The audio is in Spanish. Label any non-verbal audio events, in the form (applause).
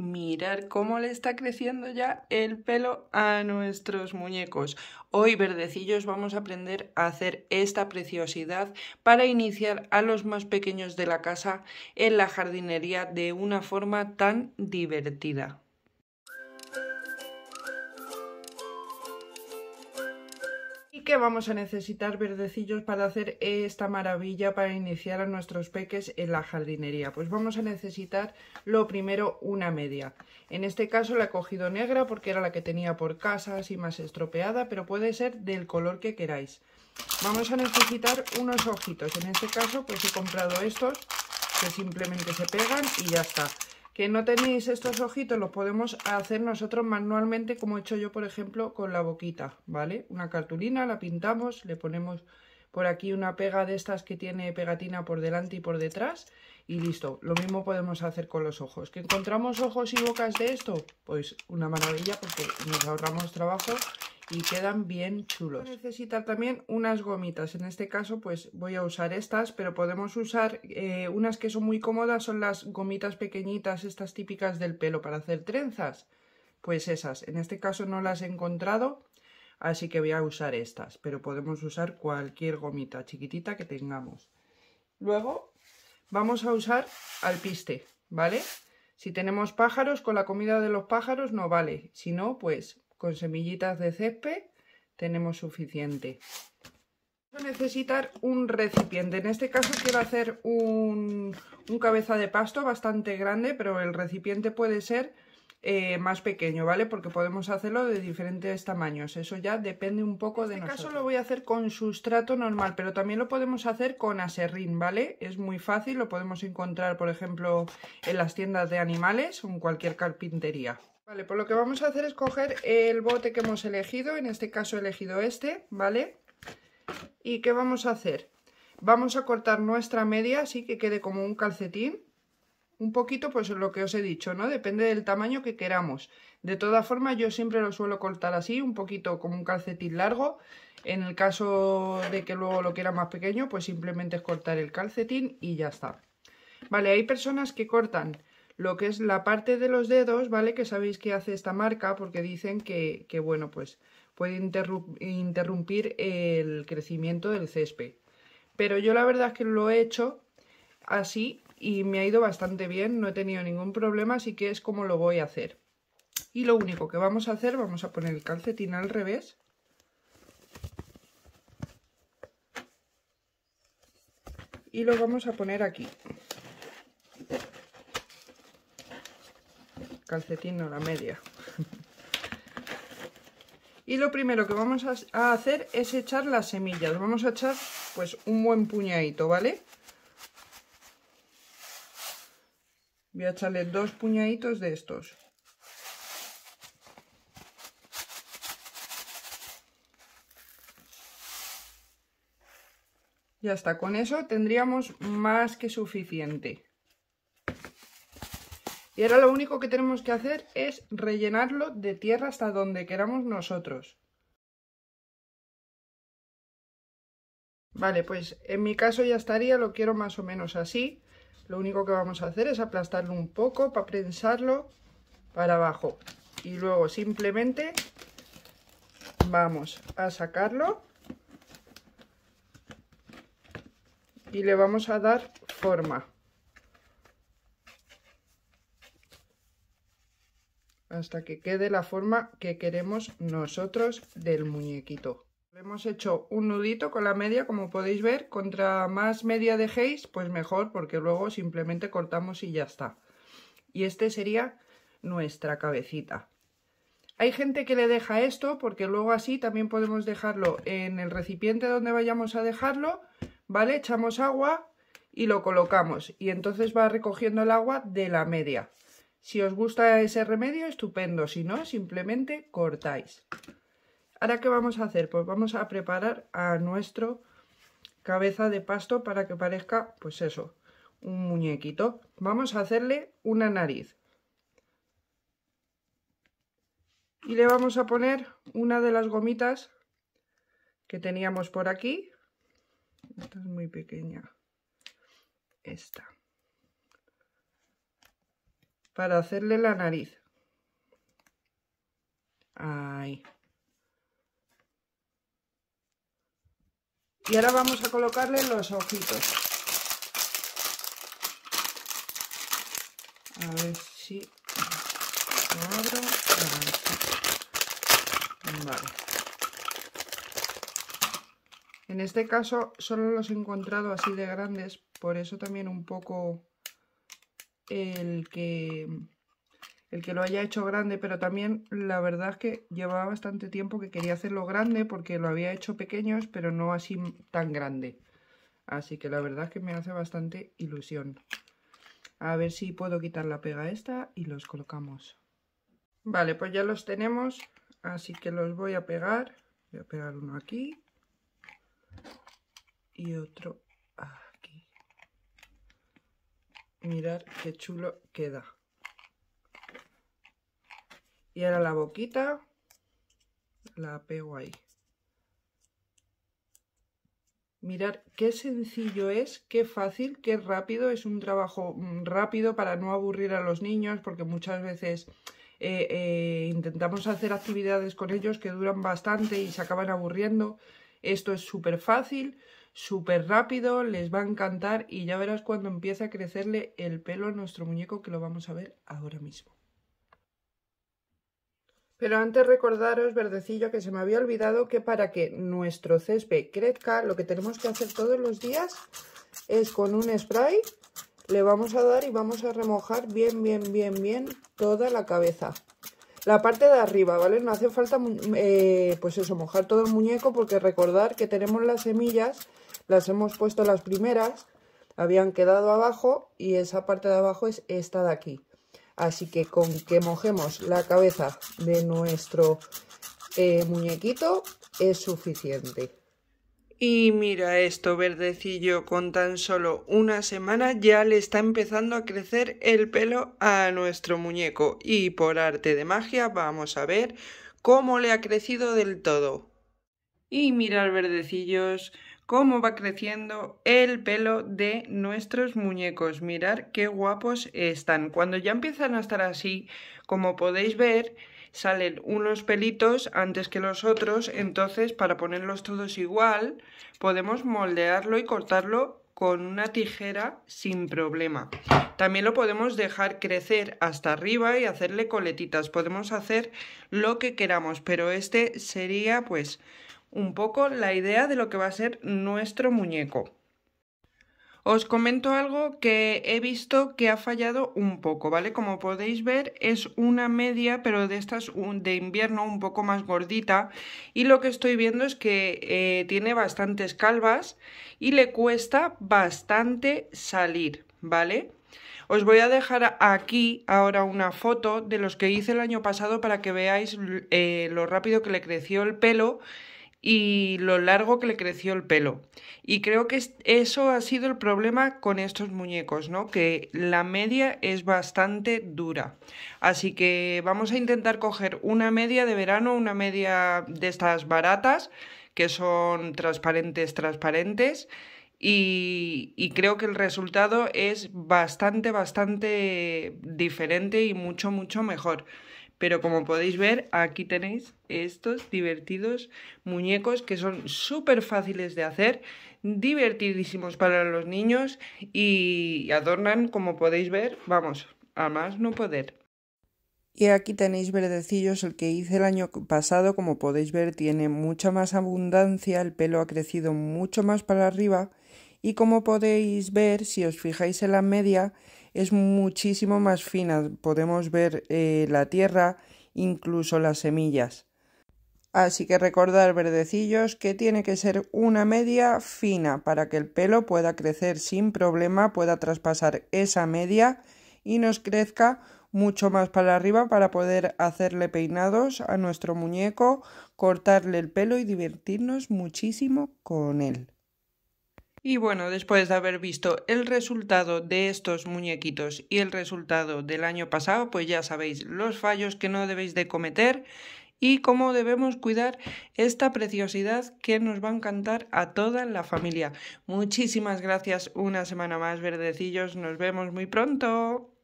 mirar cómo le está creciendo ya el pelo a nuestros muñecos. Hoy, verdecillos, vamos a aprender a hacer esta preciosidad para iniciar a los más pequeños de la casa en la jardinería de una forma tan divertida. vamos a necesitar verdecillos para hacer esta maravilla para iniciar a nuestros peques en la jardinería. Pues vamos a necesitar lo primero una media. En este caso la he cogido negra porque era la que tenía por casa, así más estropeada, pero puede ser del color que queráis. Vamos a necesitar unos ojitos. En este caso pues he comprado estos que simplemente se pegan y ya está que no tenéis estos ojitos los podemos hacer nosotros manualmente como he hecho yo por ejemplo con la boquita vale una cartulina la pintamos le ponemos por aquí una pega de estas que tiene pegatina por delante y por detrás y listo lo mismo podemos hacer con los ojos que encontramos ojos y bocas de esto pues una maravilla porque nos ahorramos trabajo y quedan bien chulos. Necesitar también unas gomitas, en este caso pues voy a usar estas, pero podemos usar eh, unas que son muy cómodas, son las gomitas pequeñitas, estas típicas del pelo para hacer trenzas, pues esas, en este caso no las he encontrado, así que voy a usar estas, pero podemos usar cualquier gomita chiquitita que tengamos. Luego vamos a usar alpiste, ¿vale? Si tenemos pájaros, con la comida de los pájaros no vale, si no, pues con semillitas de césped tenemos suficiente. Vamos a necesitar un recipiente. En este caso quiero hacer un, cabeza de pasto bastante grande, pero el recipiente puede ser eh, más pequeño, ¿vale? Porque podemos hacerlo de diferentes tamaños. Eso ya depende un poco de En este caso lo voy a hacer con sustrato normal, pero también lo podemos hacer con aserrín, ¿vale? Es muy fácil, lo podemos encontrar, por ejemplo, en las tiendas de animales o en cualquier carpintería. Vale, pues lo que vamos a hacer es coger el bote que hemos elegido, en este caso he elegido este, ¿vale? ¿Y qué vamos a hacer? Vamos a cortar nuestra media así que quede como un calcetín. Un poquito, pues lo que os he dicho, ¿no? Depende del tamaño que queramos. De todas formas, yo siempre lo suelo cortar así, un poquito como un calcetín largo. En el caso de que luego lo quiera más pequeño, pues simplemente es cortar el calcetín y ya está. Vale, hay personas que cortan lo que es la parte de los dedos, ¿vale? Que sabéis que hace esta marca porque dicen que, bueno, pues puede interrumpir el crecimiento del césped. Pero yo la verdad es que lo he hecho así y me ha ido bastante bien, no he tenido ningún problema, así que es como lo voy a hacer. Y lo único que vamos a hacer, vamos a poner el calcetín al revés. Y lo vamos a poner aquí. calcetín o la media. (laughs) y lo primero que vamos a hacer es echar las semillas. Vamos a echar pues un buen puñadito, ¿vale? Voy a echarle dos puñaditos de estos. Ya está, con eso tendríamos más que suficiente. Y ahora lo único que tenemos que hacer es rellenarlo de tierra hasta donde queramos nosotros. Vale, pues en mi caso ya estaría, lo quiero más o menos así. Lo único que vamos a hacer es aplastarlo un poco para prensarlo para abajo. Y luego simplemente vamos a sacarlo y le vamos a dar forma. hasta que quede la forma que queremos nosotros del muñequito. hemos hecho un nudito con la media, como podéis ver, contra más media dejéis, pues mejor, porque luego simplemente cortamos y ya está. Y este sería nuestra cabecita. Hay gente que le deja esto, porque luego así también podemos dejarlo en el recipiente donde vayamos a dejarlo, ¿vale? Echamos agua y lo colocamos, y entonces va recogiendo el agua de la media. Si os gusta ese remedio, estupendo. Si no, simplemente cortáis. Ahora, ¿qué vamos a hacer? Pues vamos a preparar a nuestro cabeza de pasto para que parezca, pues eso, un muñequito. Vamos a hacerle una nariz. Y le vamos a poner una de las gomitas que teníamos por aquí. Esta es muy pequeña. Esta para hacerle la nariz. Ahí. Y ahora vamos a colocarle los ojitos. A ver si lo abro. En este caso solo los he encontrado así de grandes, por eso también un poco el que, el que lo haya hecho grande, pero también la verdad es que llevaba bastante tiempo que quería hacerlo grande porque lo había hecho pequeños, pero no así tan grande. Así que la verdad es que me hace bastante ilusión. A ver si puedo quitar la pega esta y los colocamos. Vale, pues ya los tenemos, así que los voy a pegar. Voy a pegar uno aquí y otro Mirar qué chulo queda. Y ahora la boquita la pego ahí. Mirar qué sencillo es, qué fácil, qué rápido. Es un trabajo mm, rápido para no aburrir a los niños porque muchas veces eh, eh, intentamos hacer actividades con ellos que duran bastante y se acaban aburriendo. Esto es súper fácil súper rápido, les va a encantar y ya verás cuando empiece a crecerle el pelo a nuestro muñeco que lo vamos a ver ahora mismo. Pero antes recordaros, verdecillo, que se me había olvidado que para que nuestro césped crezca, lo que tenemos que hacer todos los días es con un spray le vamos a dar y vamos a remojar bien, bien, bien, bien toda la cabeza. La parte de arriba, ¿vale? No hace falta, eh, pues eso, mojar todo el muñeco porque recordar que tenemos las semillas las hemos puesto las primeras, habían quedado abajo y esa parte de abajo es esta de aquí. Así que con que mojemos la cabeza de nuestro eh, muñequito es suficiente. Y mira esto verdecillo, con tan solo una semana ya le está empezando a crecer el pelo a nuestro muñeco y por arte de magia vamos a ver cómo le ha crecido del todo. Y mira verdecillos, cómo va creciendo el pelo de nuestros muñecos. mirad qué guapos están. Cuando ya empiezan a estar así, como podéis ver, salen unos pelitos antes que los otros, entonces para ponerlos todos igual, podemos moldearlo y cortarlo con una tijera sin problema. También lo podemos dejar crecer hasta arriba y hacerle coletitas. Podemos hacer lo que queramos, pero este sería pues un poco la idea de lo que va a ser nuestro muñeco. Os comento algo que he visto que ha fallado un poco, ¿vale? Como podéis ver es una media, pero de estas de invierno un poco más gordita y lo que estoy viendo es que eh, tiene bastantes calvas y le cuesta bastante salir, ¿vale? Os voy a dejar aquí ahora una foto de los que hice el año pasado para que veáis eh, lo rápido que le creció el pelo y lo largo que le creció el pelo. Y creo que eso ha sido el problema con estos muñecos, ¿no? Que la media es bastante dura. Así que vamos a intentar coger una media de verano, una media de estas baratas, que son transparentes, transparentes. Y, y, creo que el resultado es bastante, bastante diferente y mucho, mucho mejor. Pero como podéis ver, aquí tenéis estos divertidos muñecos que son súper fáciles de hacer, divertidísimos para los niños y adornan, como podéis ver, vamos, a más no poder. Y aquí tenéis verdecillos, el que hice el año pasado, como podéis ver, tiene mucha más abundancia, el pelo ha crecido mucho más para arriba y como podéis ver, si os fijáis en la media, es muchísimo más fina. Podemos ver eh, la tierra, incluso las semillas. Así que recordar, verdecillos, que tiene que ser una media fina para que el pelo pueda crecer sin problema, pueda traspasar esa media y nos crezca mucho más para arriba para poder hacerle peinados a nuestro muñeco, cortarle el pelo y divertirnos muchísimo con él. Y bueno, después de haber visto el resultado de estos muñequitos y el resultado del año pasado, pues ya sabéis los fallos que no debéis de cometer y cómo debemos cuidar esta preciosidad que nos va a encantar a toda la familia. Muchísimas gracias una semana más, verdecillos. Nos vemos muy pronto.